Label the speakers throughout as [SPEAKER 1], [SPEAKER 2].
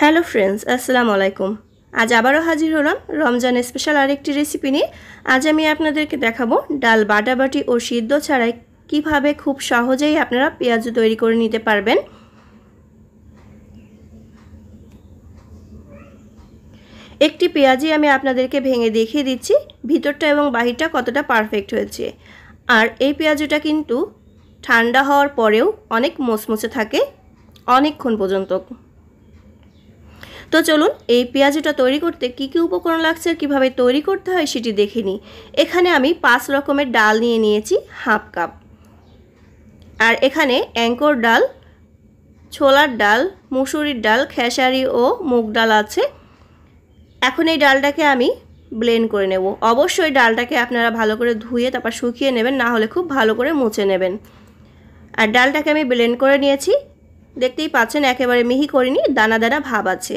[SPEAKER 1] hello friends আসসালামু আলাইকুম আজ আবারও হাজির হলাম রমজানের স্পেশাল আরেকটি রেসিপি নিয়ে আজ আমি আপনাদেরকে দেখাবো ডাল বাটাবাটি ও সিদ্ধ ছাড়াই কিভাবে খুব সহজেই আপনারা পেঁয়াজ তৈরি করে নিতে পারবেন একটি পেঁয়াজি আমি আপনাদেরকে ভেঙে দেখিয়ে দিচ্ছি ভিতরটা এবং বাহিরটা কতটা পারফেক্ট হয়েছে আর এই পেঁয়াজটা কিন্তু ঠান্ডা হওয়ার পরেও অনেক মোচমোচে থাকে অনেকক্ষণ পর্যন্ত তো চলুন এই পেঁয়াজটা তৈরি করতে কি কি উপকরণ লাগছে আর কীভাবে তৈরি করতে হয় সেটি দেখে নিই এখানে আমি পাঁচ রকমের ডাল নিয়ে নিয়েছি হাফ কাপ আর এখানে অ্যাঙ্কর ডাল ছোলার ডাল মুসুরির ডাল খেসারি ও মুগ ডাল আছে এখন এই ডালটাকে আমি ব্লেন্ড করে নেব অবশ্যই ডালটাকে আপনারা ভালো করে ধুয়ে তারপর শুকিয়ে নেবেন না হলে খুব ভালো করে মুছে নেবেন আর ডালটাকে আমি ব্লেন্ড করে নিয়েছি দেখতেই পাচ্ছেন একেবারে মিহি করিনি দানা দানা ভাব আছে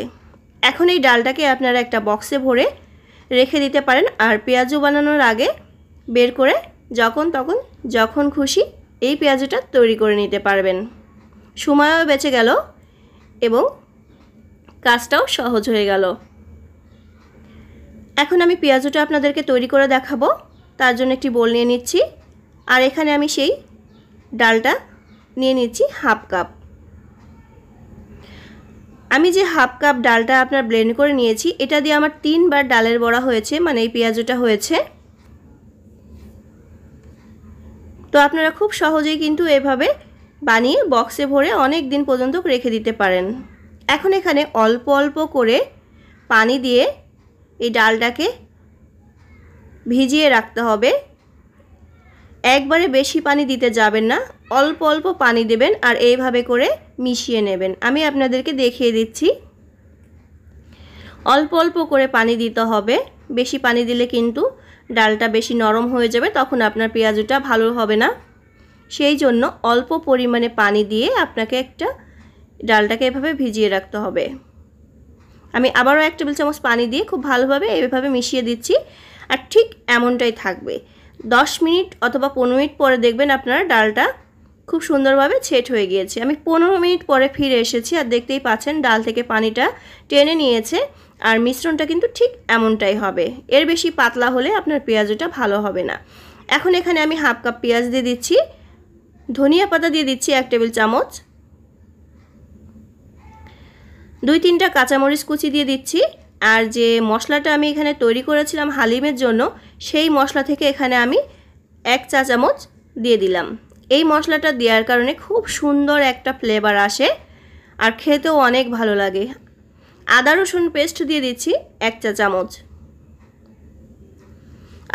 [SPEAKER 1] এখন এই ডালটাকে আপনারা একটা বক্সে ভরে রেখে দিতে পারেন আর পেঁয়াজু বানানোর আগে বের করে যখন তখন যখন খুশি এই পেঁয়াজুটা তৈরি করে নিতে পারবেন সময়ও বেঁচে গেল এবং কাজটাও সহজ হয়ে গেল এখন আমি পেঁয়াজুটা আপনাদেরকে তৈরি করে দেখাবো তার জন্য একটি বোল নিয়ে নিচ্ছি আর এখানে আমি সেই ডালটা নিয়ে নিচ্ছি হাফ কাপ আমি যে হাফ কাপ ডালটা আপনার ব্লেন্ড করে নিয়েছি এটা দিয়ে আমার তিনবার ডালের বড়া হয়েছে মানে এই পেঁয়াজটা হয়েছে তো আপনারা খুব সহজেই কিন্তু এভাবে বানিয়ে বক্সে ভরে অনেক দিন পর্যন্ত রেখে দিতে পারেন এখন এখানে অল্প অল্প করে পানি দিয়ে এই ডালটাকে ভিজিয়ে রাখতে হবে একবারে বেশি পানি দিতে যাবেন না অল্প অল্প পানি দেবেন আর এইভাবে করে মিশিয়ে নেবেন আমি আপনাদেরকে দেখিয়ে দিচ্ছি অল্প অল্প করে পানি দিতে হবে বেশি পানি দিলে কিন্তু ডালটা বেশি নরম হয়ে যাবে তখন আপনার পেঁয়াজটা ভালো হবে না সেই জন্য অল্প পরিমাণে পানি দিয়ে আপনাকে একটা ডালটাকে এভাবে ভিজিয়ে রাখতে হবে আমি আবারও এক টেবিল চামচ পানি দিয়ে খুব ভালোভাবে এভাবে মিশিয়ে দিচ্ছি আর ঠিক এমনটাই থাকবে দশ মিনিট অথবা পনেরো মিনিট পরে দেখবেন আপনারা ডালটা খুব সুন্দরভাবে ছেট হয়ে গিয়েছে আমি পনেরো মিনিট পরে ফিরে এসেছি আর দেখতেই পাচ্ছেন ডাল থেকে পানিটা টেনে নিয়েছে আর মিশ্রণটা কিন্তু ঠিক এমনটাই হবে এর বেশি পাতলা হলে আপনার পেঁয়াজটা ভালো হবে না এখন এখানে আমি হাফ কাপ পেঁয়াজ দিয়ে দিচ্ছি ধনিয়া পাতা দিয়ে দিচ্ছি এক টেবিল চামচ দুই তিনটা কাঁচামরিচ কুচি দিয়ে দিচ্ছি আর যে মশলাটা আমি এখানে তৈরি করেছিলাম হালিমের জন্য সেই মশলা থেকে এখানে আমি এক চা চামচ দিয়ে দিলাম এই মশলাটা দেওয়ার কারণে খুব সুন্দর একটা ফ্লেভার আসে আর খেতেও অনেক ভালো লাগে আদা রসুন পেস্ট দিয়ে দিচ্ছি এক চা চামচ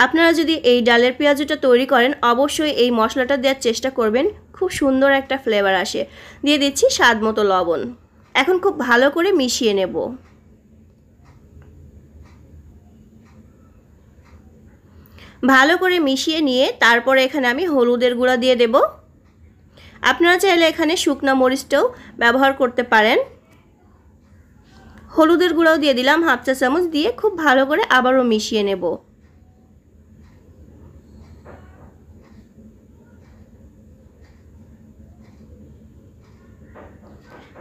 [SPEAKER 1] আপনারা যদি এই ডালের পেঁয়াজুটা তৈরি করেন অবশ্যই এই মশলাটা দেওয়ার চেষ্টা করবেন খুব সুন্দর একটা ফ্লেভার আসে দিয়ে দিচ্ছি স্বাদ মতো লবণ এখন খুব ভালো করে মিশিয়ে নেব ভালো করে মিশিয়ে নিয়ে তারপরে এখানে আমি হলুদের গুঁড়া দিয়ে দেব আপনারা চাইলে এখানে শুকনা মরিচটাও ব্যবহার করতে পারেন হলুদের গুঁড়াও দিয়ে দিলাম হাফ চা চামচ দিয়ে খুব ভালো করে আবারও মিশিয়ে নেব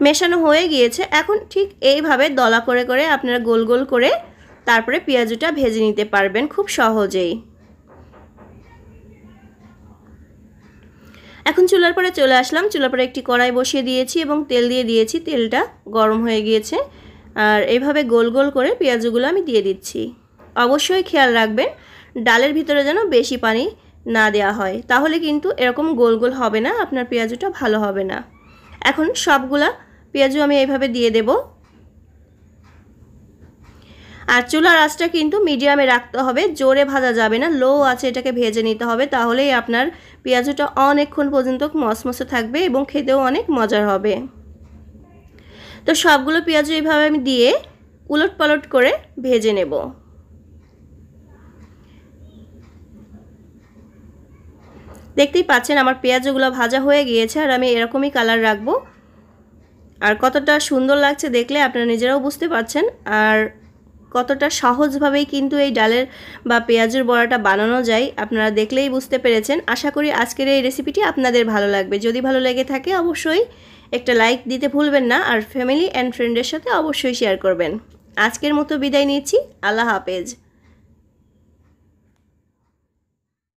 [SPEAKER 1] মেশানো হয়ে গিয়েছে এখন ঠিক এইভাবে দলা করে করে আপনারা গোল গোল করে তারপরে পেঁয়াজুটা ভেজে নিতে পারবেন খুব সহজেই এখন চুলার পরে চলে আসলাম চুলার পরে একটি কড়াই বসিয়ে দিয়েছি এবং তেল দিয়ে দিয়েছি তেলটা গরম হয়ে গিয়েছে আর এভাবে গোল গোল করে পেঁয়াজগুলো আমি দিয়ে দিচ্ছি অবশ্যই খেয়াল রাখবেন ডালের ভিতরে যেন বেশি পানি না দেয়া হয় তাহলে কিন্তু এরকম গোল গোল হবে না আপনার পেঁয়াজটা ভালো হবে না এখন সবগুলা পেঁয়াজু আমি এইভাবে দিয়ে দেবো আর চুলার আঁচটা কিন্তু মিডিয়ামে রাখতে হবে জোরে ভাজা যাবে না লো আছে এটাকে ভেজে নিতে হবে তাহলেই আপনার পেঁয়াজটা অনেকক্ষণ পর্যন্ত মসমসে থাকবে এবং খেতেও অনেক মজার হবে তো সবগুলো পেঁয়াজ এইভাবে আমি দিয়ে উলট পালট করে ভেজে নেব দেখতেই পাচ্ছেন আমার পেঁয়াজগুলো ভাজা হয়ে গিয়েছে আর আমি এরকমই কালার রাখবো আর কতটা সুন্দর লাগছে দেখলে আপনারা নিজেরাও বুঝতে পারছেন আর কতটা সহজভাবেই কিন্তু এই ডালের বা পেঁয়াজের বড়াটা বানানো যায় আপনারা দেখলেই বুঝতে পেরেছেন আশা করি আজকের এই রেসিপিটি আপনাদের ভালো লাগবে যদি ভালো লেগে থাকে অবশ্যই একটা লাইক দিতে ভুলবেন না আর ফ্যামিলি অ্যান্ড ফ্রেন্ডের সাথে অবশ্যই শেয়ার করবেন আজকের মতো বিদায় নিচ্ছি আল্লাহ হাফেজ